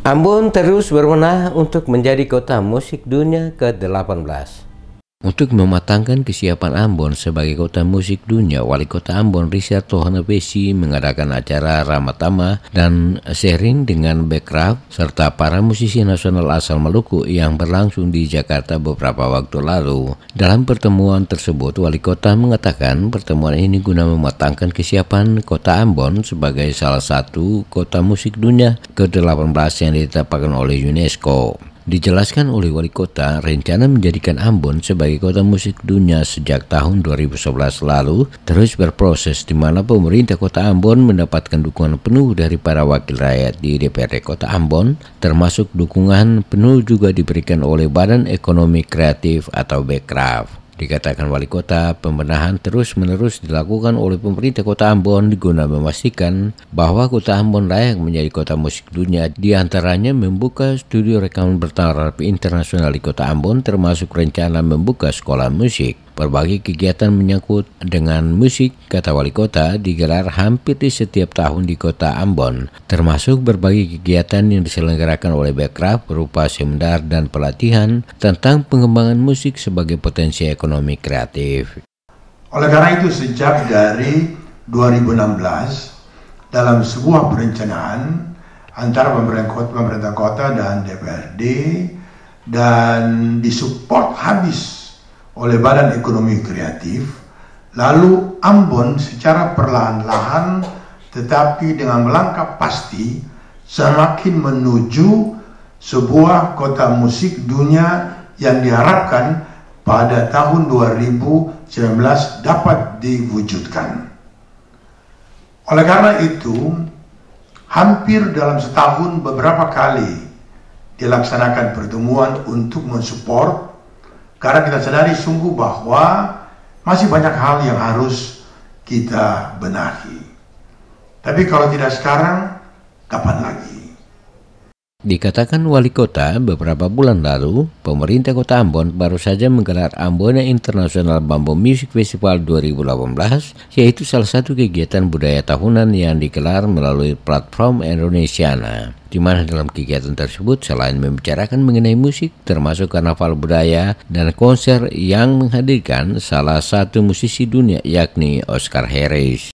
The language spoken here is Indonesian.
Ambon terus berwenang untuk menjadi kota musik dunia ke-18. Untuk mematangkan kesiapan Ambon sebagai kota musik dunia, Wali Kota Ambon Richard Besi mengadakan acara Ramatama dan sharing dengan Bekraf serta para musisi nasional asal Maluku yang berlangsung di Jakarta beberapa waktu lalu. Dalam pertemuan tersebut, Wali Kota mengatakan pertemuan ini guna mematangkan kesiapan kota Ambon sebagai salah satu kota musik dunia ke-18 yang ditetapkan oleh UNESCO. Dijelaskan oleh wali kota, rencana menjadikan Ambon sebagai kota musik dunia sejak tahun 2011 lalu terus berproses di mana pemerintah kota Ambon mendapatkan dukungan penuh dari para wakil rakyat di DPRD kota Ambon, termasuk dukungan penuh juga diberikan oleh Badan Ekonomi Kreatif atau BEKRAF. Dikatakan wali kota, pembenahan terus-menerus dilakukan oleh pemerintah kota Ambon guna memastikan bahwa kota Ambon layak menjadi kota musik dunia, diantaranya membuka studio rekaman bertaraf internasional di kota Ambon termasuk rencana membuka sekolah musik. Berbagai kegiatan menyangkut dengan musik, kata wali kota, digelar hampir di setiap tahun di kota Ambon, termasuk berbagai kegiatan yang diselenggarakan oleh Bekraf berupa seminar dan pelatihan tentang pengembangan musik sebagai potensi ekonomi kreatif. Oleh karena itu, sejak dari 2016, dalam sebuah perencanaan antara pemerintah kota dan DPRD dan disupport habis oleh Badan Ekonomi Kreatif, lalu Ambon secara perlahan-lahan tetapi dengan melangkah pasti semakin menuju sebuah kota musik dunia yang diharapkan pada tahun 2019 dapat diwujudkan. Oleh karena itu, hampir dalam setahun beberapa kali dilaksanakan pertemuan untuk mensupport karena kita sadari sungguh bahwa masih banyak hal yang harus kita benahi. Tapi kalau tidak sekarang, kapan lagi? Dikatakan wali kota beberapa bulan lalu, pemerintah kota Ambon baru saja menggelar Ambon International Bamboo Music Festival 2018, yaitu salah satu kegiatan budaya tahunan yang digelar melalui platform Indonesiana. Di mana dalam kegiatan tersebut selain membicarakan mengenai musik, termasuk karnaval budaya dan konser yang menghadirkan salah satu musisi dunia yakni Oscar Harris.